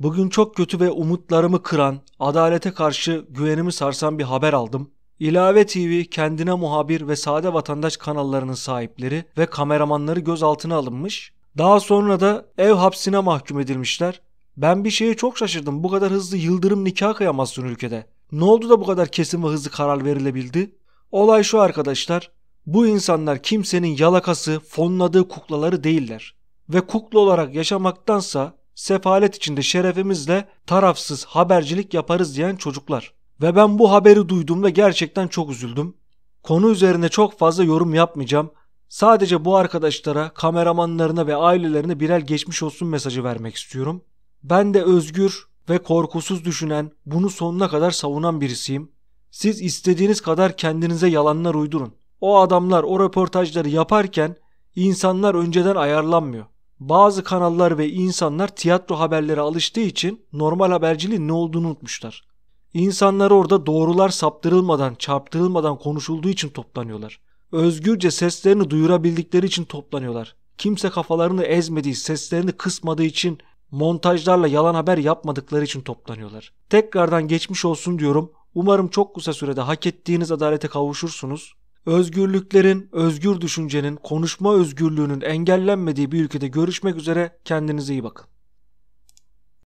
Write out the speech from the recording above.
Bugün çok kötü ve umutlarımı kıran, adalete karşı güvenimi sarsan bir haber aldım. İlave TV kendine muhabir ve sade vatandaş kanallarının sahipleri ve kameramanları gözaltına alınmış. Daha sonra da ev hapsine mahkum edilmişler. Ben bir şeye çok şaşırdım. Bu kadar hızlı yıldırım nikah kıyamazsın ülkede. Ne oldu da bu kadar kesin ve hızlı karar verilebildi? Olay şu arkadaşlar. Bu insanlar kimsenin yalakası, fonladığı kuklaları değiller. Ve kukla olarak yaşamaktansa sefalet içinde şerefimizle tarafsız habercilik yaparız diyen çocuklar. Ve ben bu haberi duyduğumda gerçekten çok üzüldüm. Konu üzerine çok fazla yorum yapmayacağım. Sadece bu arkadaşlara, kameramanlarına ve ailelerine birer geçmiş olsun mesajı vermek istiyorum. Ben de özgür ve korkusuz düşünen, bunu sonuna kadar savunan birisiyim. Siz istediğiniz kadar kendinize yalanlar uydurun. O adamlar o röportajları yaparken insanlar önceden ayarlanmıyor bazı kanallar ve insanlar tiyatro haberlere alıştığı için normal haberciliğin ne olduğunu unutmuşlar. İnsanlar orada doğrular saptırılmadan, çarptırılmadan konuşulduğu için toplanıyorlar. Özgürce seslerini duyurabildikleri için toplanıyorlar. Kimse kafalarını ezmediği, seslerini kısmadığı için, montajlarla yalan haber yapmadıkları için toplanıyorlar. Tekrardan geçmiş olsun diyorum. Umarım çok kısa sürede hak ettiğiniz adalete kavuşursunuz. Özgürlüklerin, özgür düşüncenin, konuşma özgürlüğünün engellenmediği bir ülkede görüşmek üzere kendinize iyi bakın.